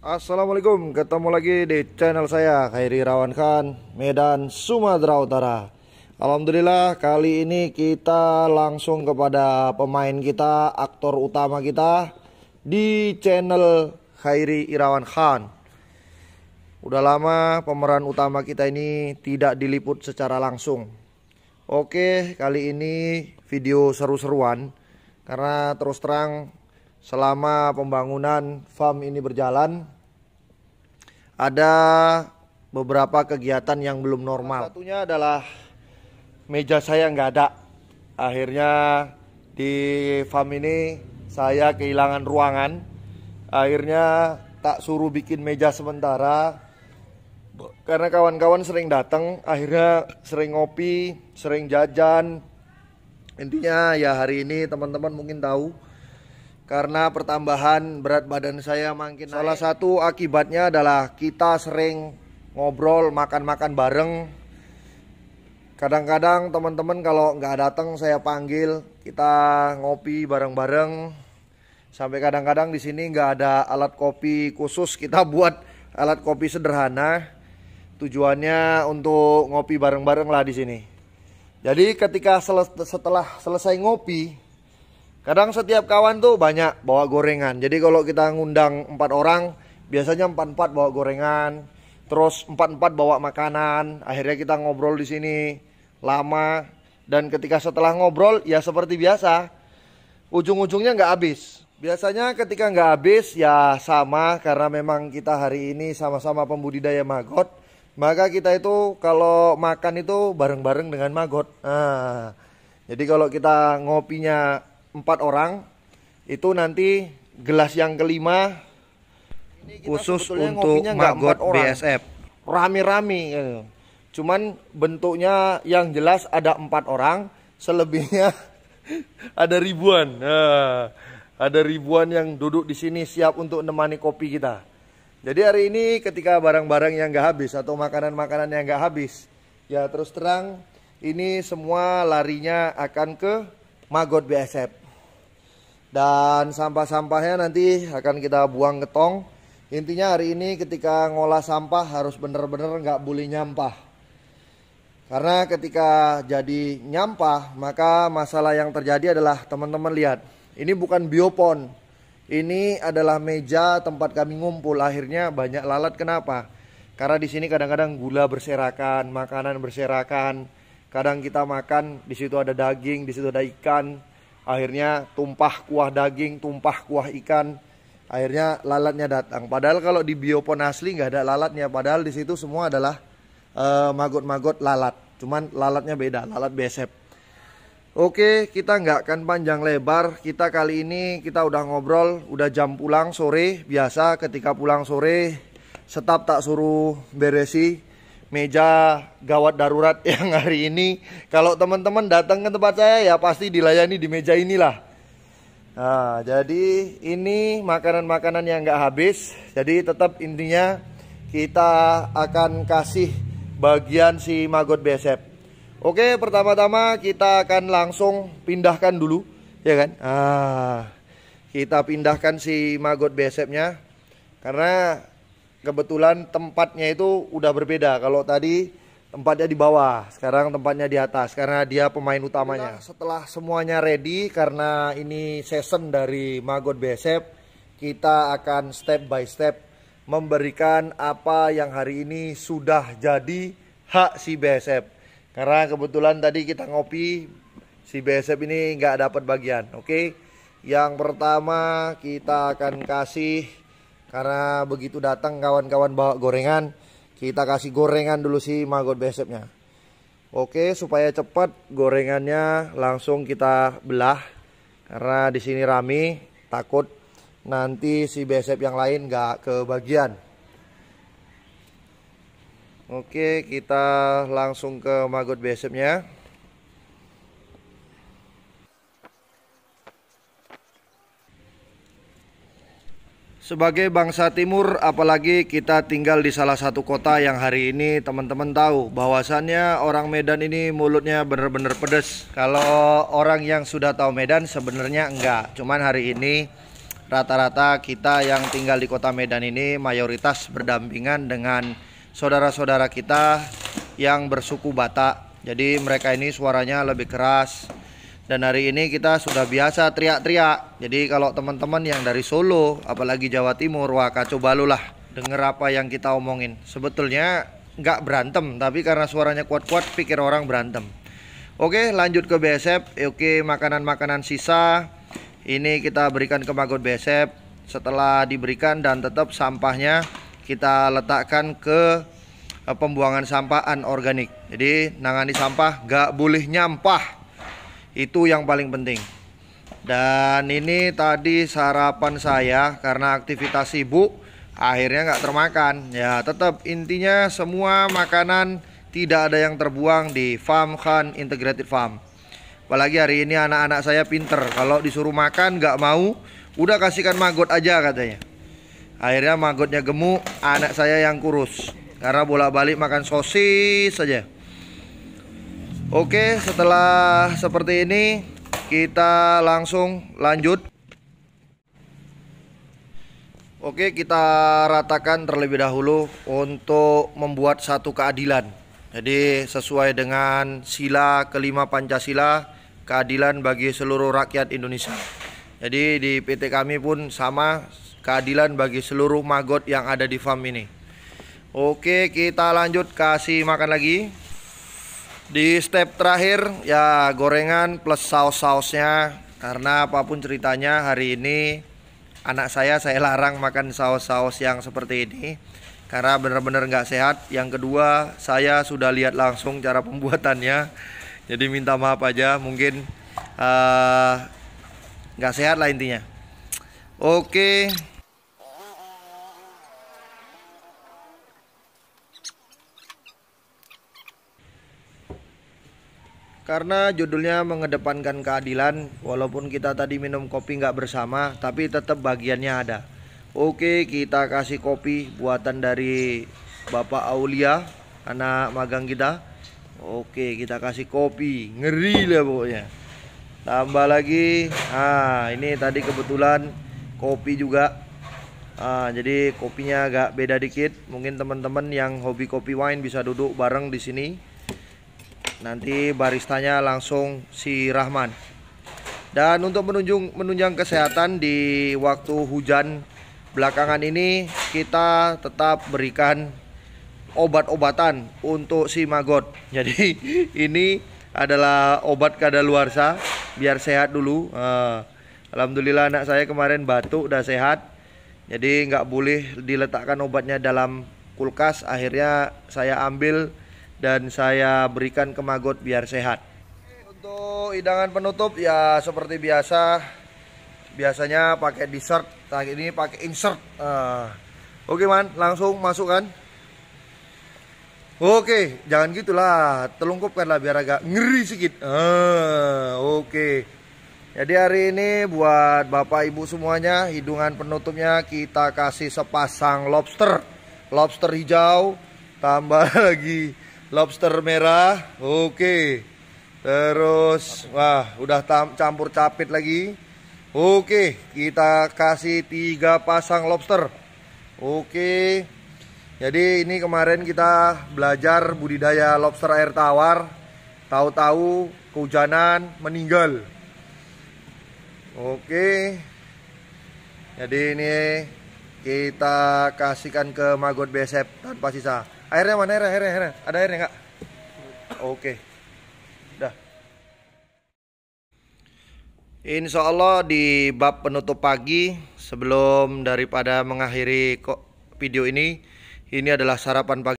Assalamualaikum, ketemu lagi di channel saya Khairi Rawan Khan, Medan, Sumatera Utara. Alhamdulillah kali ini kita langsung kepada pemain kita, aktor utama kita di channel Khairi Irawan Khan. Udah lama pemeran utama kita ini tidak diliput secara langsung. Oke, kali ini video seru-seruan karena terus terang selama pembangunan farm ini berjalan ada beberapa kegiatan yang belum normal. Salah satunya adalah meja saya nggak ada. Akhirnya di farm ini saya kehilangan ruangan. Akhirnya tak suruh bikin meja sementara karena kawan-kawan sering datang, akhirnya sering ngopi, sering jajan, intinya ya hari ini teman-teman mungkin tahu karena pertambahan berat badan saya makin salah naik. satu akibatnya adalah kita sering ngobrol makan-makan bareng kadang-kadang teman-teman kalau nggak datang saya panggil kita ngopi bareng-bareng sampai kadang-kadang di sini nggak ada alat kopi khusus kita buat alat kopi sederhana tujuannya untuk ngopi bareng-bareng lah di sini jadi ketika seles setelah selesai ngopi, kadang setiap kawan tuh banyak bawa gorengan. Jadi kalau kita ngundang empat orang, biasanya empat empat bawa gorengan, terus empat empat bawa makanan. Akhirnya kita ngobrol di sini lama. Dan ketika setelah ngobrol, ya seperti biasa, ujung-ujungnya nggak habis. Biasanya ketika nggak habis ya sama karena memang kita hari ini sama-sama pembudidaya magot maka kita itu kalau makan itu bareng-bareng dengan maggot. Nah, jadi kalau kita ngopinya empat orang, itu nanti gelas yang kelima ini khusus untuk maggot BSF. Rami-rami. Cuman bentuknya yang jelas ada empat orang, selebihnya ada ribuan. Nah, ada ribuan yang duduk di sini siap untuk menemani kopi kita. Jadi hari ini ketika barang-barang yang nggak habis atau makanan-makanan yang nggak habis, ya terus terang ini semua larinya akan ke maggot BSF. Dan sampah-sampahnya nanti akan kita buang ke tong. Intinya hari ini ketika ngolah sampah harus benar-benar nggak boleh nyampah. Karena ketika jadi nyampah, maka masalah yang terjadi adalah teman-teman lihat, ini bukan biopon ini adalah meja tempat kami ngumpul. Akhirnya banyak lalat kenapa? Karena di sini kadang-kadang gula berserakan, makanan berserakan. Kadang kita makan di situ ada daging, di situ ada ikan. Akhirnya tumpah kuah daging, tumpah kuah ikan. Akhirnya lalatnya datang. Padahal kalau di biopon asli nggak ada lalatnya. Padahal di situ semua adalah eh, magot-magot uh, lalat. Cuman lalatnya beda, lalat besep. Oke, kita nggak akan panjang lebar. Kita kali ini kita udah ngobrol, udah jam pulang sore. Biasa ketika pulang sore, setap tak suruh beresi meja gawat darurat yang hari ini. Kalau teman-teman datang ke tempat saya ya pasti dilayani di meja inilah. Nah, jadi ini makanan-makanan yang nggak habis. Jadi tetap intinya kita akan kasih bagian si magot besep. Oke, pertama-tama kita akan langsung pindahkan dulu, ya kan? Ah, kita pindahkan si maggot besepnya karena kebetulan tempatnya itu udah berbeda. Kalau tadi tempatnya di bawah, sekarang tempatnya di atas karena dia pemain utamanya. Setelah semuanya ready karena ini season dari maggot besep, kita akan step by step memberikan apa yang hari ini sudah jadi hak si besep. Karena kebetulan tadi kita ngopi, si BSF ini nggak dapat bagian. Oke, yang pertama kita akan kasih karena begitu datang kawan-kawan bawa gorengan, kita kasih gorengan dulu si magot BSF-nya. Oke, supaya cepat gorengannya langsung kita belah karena di sini rame, takut nanti si BSF yang lain nggak kebagian. Oke, kita langsung ke maggot besepnya. Sebagai bangsa timur, apalagi kita tinggal di salah satu kota yang hari ini teman-teman tahu bahwasannya orang Medan ini mulutnya benar-benar pedes. Kalau orang yang sudah tahu Medan sebenarnya enggak, cuman hari ini rata-rata kita yang tinggal di kota Medan ini mayoritas berdampingan dengan saudara-saudara kita yang bersuku Batak. Jadi mereka ini suaranya lebih keras. Dan hari ini kita sudah biasa teriak-teriak. Jadi kalau teman-teman yang dari Solo, apalagi Jawa Timur, wah kacau balulah denger apa yang kita omongin. Sebetulnya nggak berantem, tapi karena suaranya kuat-kuat, pikir orang berantem. Oke, lanjut ke BSF. Oke, makanan-makanan sisa ini kita berikan ke maggot BSF. Setelah diberikan dan tetap sampahnya kita letakkan ke eh, pembuangan sampah anorganik. Jadi nangani sampah gak boleh nyampah. Itu yang paling penting. Dan ini tadi sarapan saya karena aktivitas ibu akhirnya gak termakan. Ya tetap intinya semua makanan tidak ada yang terbuang di Farm Khan Integrated Farm. Apalagi hari ini anak-anak saya pinter. Kalau disuruh makan gak mau, udah kasihkan maggot aja katanya. Akhirnya magotnya gemuk, anak saya yang kurus karena bolak-balik makan sosis saja. Oke, setelah seperti ini kita langsung lanjut. Oke, kita ratakan terlebih dahulu untuk membuat satu keadilan. Jadi sesuai dengan sila kelima Pancasila, keadilan bagi seluruh rakyat Indonesia. Jadi di PT kami pun sama keadilan bagi seluruh maggot yang ada di farm ini. Oke, kita lanjut kasih makan lagi. Di step terakhir ya gorengan plus saus-sausnya karena apapun ceritanya hari ini anak saya saya larang makan saus-saus yang seperti ini karena benar-benar nggak sehat. Yang kedua, saya sudah lihat langsung cara pembuatannya. Jadi minta maaf aja, mungkin eh, nggak uh, sehat lah intinya. Oke. Okay. karena judulnya mengedepankan keadilan walaupun kita tadi minum kopi nggak bersama tapi tetap bagiannya ada oke kita kasih kopi buatan dari Bapak Aulia anak magang kita oke kita kasih kopi ngeri lah pokoknya tambah lagi ah ini tadi kebetulan kopi juga ah, jadi kopinya agak beda dikit mungkin teman-teman yang hobi kopi wine bisa duduk bareng di sini Nanti baristanya langsung si Rahman. Dan untuk menunjung menunjang kesehatan di waktu hujan belakangan ini kita tetap berikan obat-obatan untuk si magot Jadi ini adalah obat kadaluarsa biar sehat dulu. Eh, Alhamdulillah anak saya kemarin batuk udah sehat. Jadi nggak boleh diletakkan obatnya dalam kulkas. Akhirnya saya ambil dan saya berikan ke maggot biar sehat. Untuk hidangan penutup ya seperti biasa biasanya pakai dessert, tapi ini pakai insert. Uh, Oke man, langsung masukkan. Oke, okay, jangan gitulah, telungkupkanlah biar agak ngeri sedikit. Uh, ah, Oke. Jadi hari ini buat bapak ibu semuanya hidungan penutupnya kita kasih sepasang lobster Lobster hijau tambah lagi lobster merah. Oke. Terus wah, udah campur capit lagi. Oke, kita kasih tiga pasang lobster. Oke. Jadi ini kemarin kita belajar budidaya lobster air tawar. Tahu-tahu kehujanan meninggal. Oke. Jadi ini kita kasihkan ke magot besep tanpa sisa airnya mana airnya airnya, airnya. ada airnya nggak oke dah Insya Allah di bab penutup pagi sebelum daripada mengakhiri kok video ini ini adalah sarapan pagi